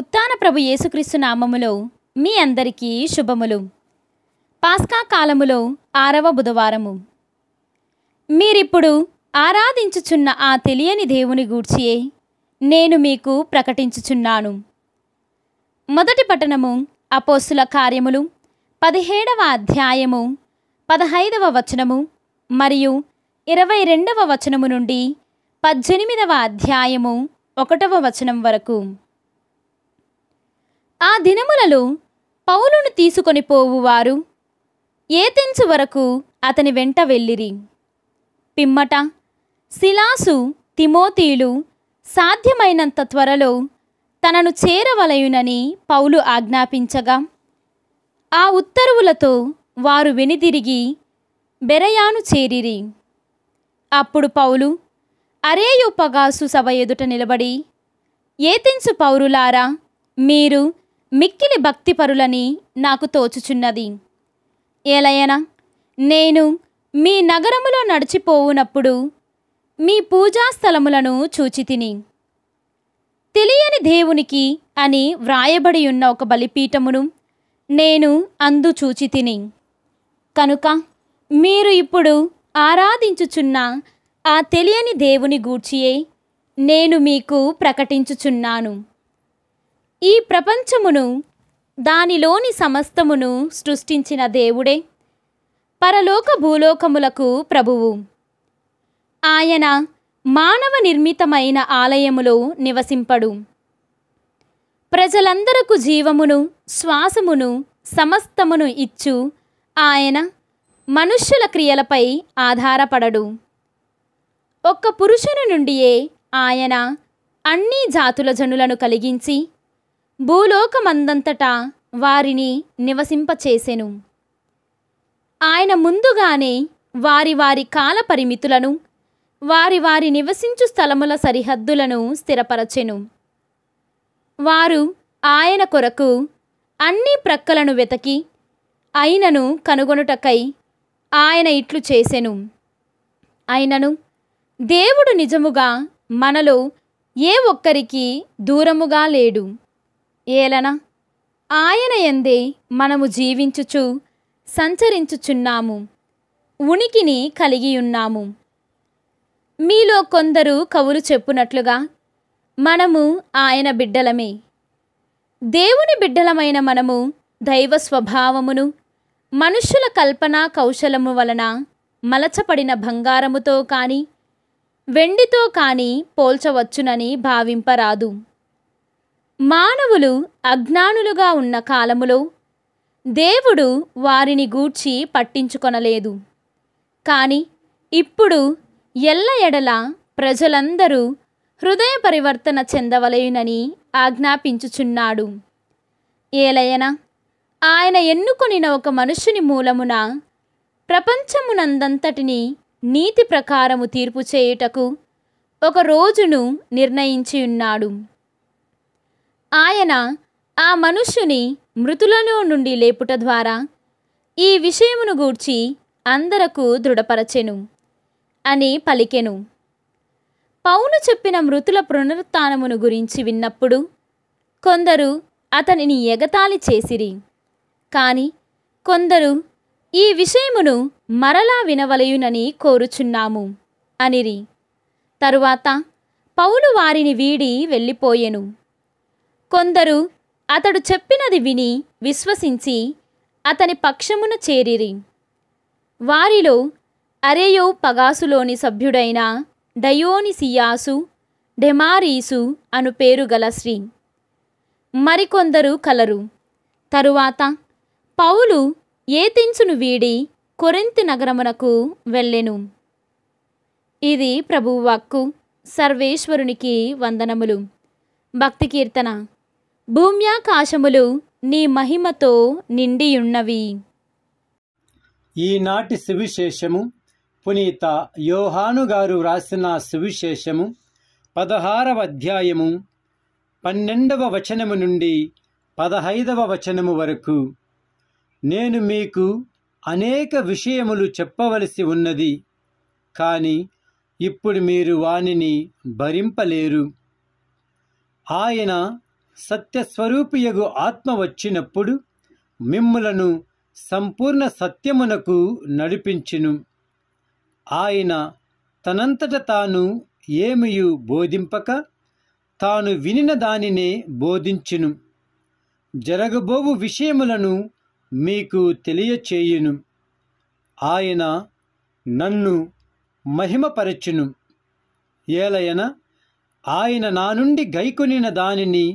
ఉత్తాన ప్రభు యేసుక్రీస్తు నామములో మీ అందరికీ శుభములు పాస్కా కాలములో ఆరవ బుధవారము మీరిప్పుడు ఆరాధించుచున్న ఆ తెలియని దేవుని గూర్చియే నేను మీకు ప్రకటించుచున్నాను మొదటి పట్టణము అపోస్తుల కార్యములు పదిహేడవ అధ్యాయము పదహైదవ వచనము మరియు ఇరవై రెండవ వచనము నుండి పద్దెనిమిదవ అధ్యాయము ఒకటవ వచనం వరకు ఆ దినములలో పౌలును తీసుకొని పోవువారు ఏతెన్సు వరకు అతని వెంట వెళ్ళిరి పిమ్మట శిలాసు తిమోతీలు సాధ్యమైనంత త్వరలో తనను చేరవలయునని పౌలు ఆజ్ఞాపించగా ఆ ఉత్తర్వులతో వారు వెనుదిరిగి బెరయాను చేరిరి అప్పుడు పౌలు అరేయుపగాసు సభ ఎదుట నిలబడి ఏతించు పౌరులారా మీరు మిక్కిలి భక్తిపరులని నాకు తోచుచున్నది ఏలయనా నేను మీ నగరములో నడిచిపోవునప్పుడు మీ పూజాస్థలములను చూచితిని తెలియని దేవునికి అని వ్రాయబడి ఉన్న ఒక బలిపీఠమును నేను అందు చూచితిని కనుక మీరు ఇప్పుడు ఆరాధించుచున్న ఆ తెలియని దేవుని గూర్చియే నేను మీకు ప్రకటించుచున్నాను ఈ ప్రపంచమును దానిలోని సమస్తమును సృష్టించిన దేవుడే పరలోక భూలోకములకు ప్రభువు ఆయన మానవ నిర్మితమైన ఆలయములో నివసింపడు ప్రజలందరకు జీవమును శ్వాసమును సమస్తమును ఇచ్చు ఆయన మనుష్యుల క్రియలపై ఆధారపడడు ఒక్క పురుషుని నుండియే ఆయన అన్ని జాతుల జనులను కలిగించి భూలోకమందంతటా వారిని నివసింపచేసెను ఆయన ముందుగానే వారి వారి కాల పరిమితులను వారి వారి నివసించు స్థలముల సరిహద్దులను స్థిరపరచెను వారు ఆయన కొరకు అన్ని ప్రక్కలను వెతకి అయినను కనుగొనుటకై ఆయన ఇట్లు చేసెను అయినను దేవుడు నిజముగా మనలో ఏ ఒక్కరికి దూరముగా లేడు ఏలన ఆయన ఎందే మనము జీవించుచు సంచరించుచున్నాము ఉనికిని కలిగియున్నాము మీలో కొందరు కవులు చెప్పునట్లుగా మనము ఆయన బిడ్డలమే దేవుని బిడ్డలమైన మనము దైవ స్వభావమును మనుషుల కల్పన కౌశలము వలన మలచపడిన బంగారముతో కానీ వెండితో కానీ పోల్చవచ్చునని భావింపరాదు మానవులు అజ్ఞానులుగా ఉన్న కాలములో దేవుడు వారిని గూడ్చి పట్టించుకొనలేదు కానీ ఇప్పుడు ఎల్ల ఎడల ప్రజలందరూ హృదయ పరివర్తన చెందవలేనని ఆజ్ఞాపించుచున్నాడు ఏలయన ఆయన ఎన్నుకొనిన ఒక మనుషుని మూలమున ప్రపంచమునందంతటిని నీతి ప్రకారము తీర్పు చేయుటకు ఒక రోజును నిర్ణయించి ఉన్నాడు ఆయన ఆ మనుష్యుని మృతులలో నుండి లేపుట ద్వారా ఈ విషయమును గూర్చి అందరకు దృఢపరచెను అని పలికెను పౌను చెప్పిన మృతుల పునరుత్నమును గురించి విన్నప్పుడు కొందరు అతనిని ఎగతాళి చేసిరి కానీ కొందరు ఈ విషయమును మరలా వినవలయునని కోరుచున్నాము అనిరి తరువాత పౌలు వారిని వీడి వెళ్ళిపోయెను కొందరు అతడు చెప్పినది విని విశ్వసించి అతని పక్షమున చేరిరి వారిలో అరేయో పగాసులోని సభ్యుడైన డయోనిసియాసు డెమారీసు అను పేరు గల శ్రీ మరికొందరు కలరు తరువాత పౌలు ఏతిన్సును వీడి కొరింతి నగరమునకు వెళ్ళెను ఇది ప్రభువాక్కు సర్వేశ్వరునికి వందనములు భక్తి కీర్తన భూమ్యాకాశములు నీ మహిమతో నిండియున్నవి ఈనాటి సువిశేషము పునీత యోహాను గారు సువిశేషము పదహారవ అధ్యాయము పన్నెండవ వచనము నుండి పదహైదవ వచనము వరకు నేను మీకు అనేక విషయములు చెప్పవలసి ఉన్నది కానీ ఇప్పుడు మీరు వానిని భరింపలేరు ఆయన సత్యస్వరూపియగు ఆత్మ వచ్చినప్పుడు మిమ్ములను సంపూర్ణ సత్యమునకు నడిపించును ఆయన తనంతట తాను ఏమియు బోధింపక తాను వినిన దానినే బోధించును జరగబోవు విషయములను మీకు తెలియచేయును ఆయన నన్ను మహిమపరచును ఏలయన ఆయన నా నుండి గైకొనిన దానిని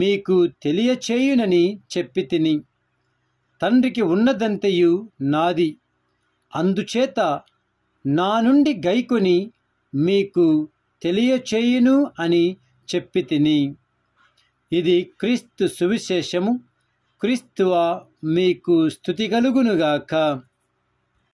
మీకు తెలియచేయునని చెప్పితిని తండ్రికి ఉన్నదంతయు నాది అందుచేత నా నుండి గైకొని మీకు తెలియచేయును అని చెప్పితిని ఇది క్రీస్తు సువిశేషము క్రీస్తువా మీకు స్థుతి కలుగునుగాక